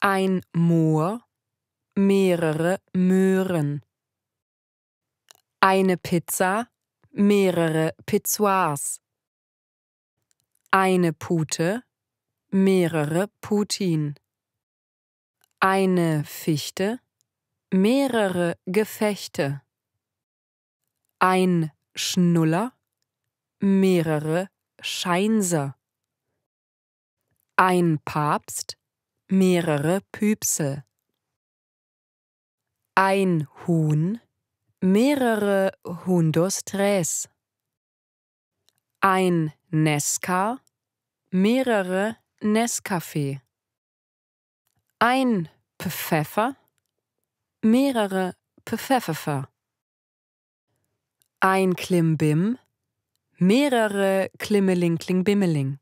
ein Moor, mehrere Möhren. Eine Pizza, mehrere Pizzoirs. Eine Pute, mehrere Putin. Eine Fichte, mehrere Gefechte. Ein Schnuller, mehrere Scheinser. Ein Papst, mehrere Püpsel. Ein Huhn, mehrere Hundostres. Ein Nesca, mehrere Nescafé. Ein Pfeffer, mehrere Pfeffer. Ein Klimbim, mehrere Klimmeling-Klingbimmeling.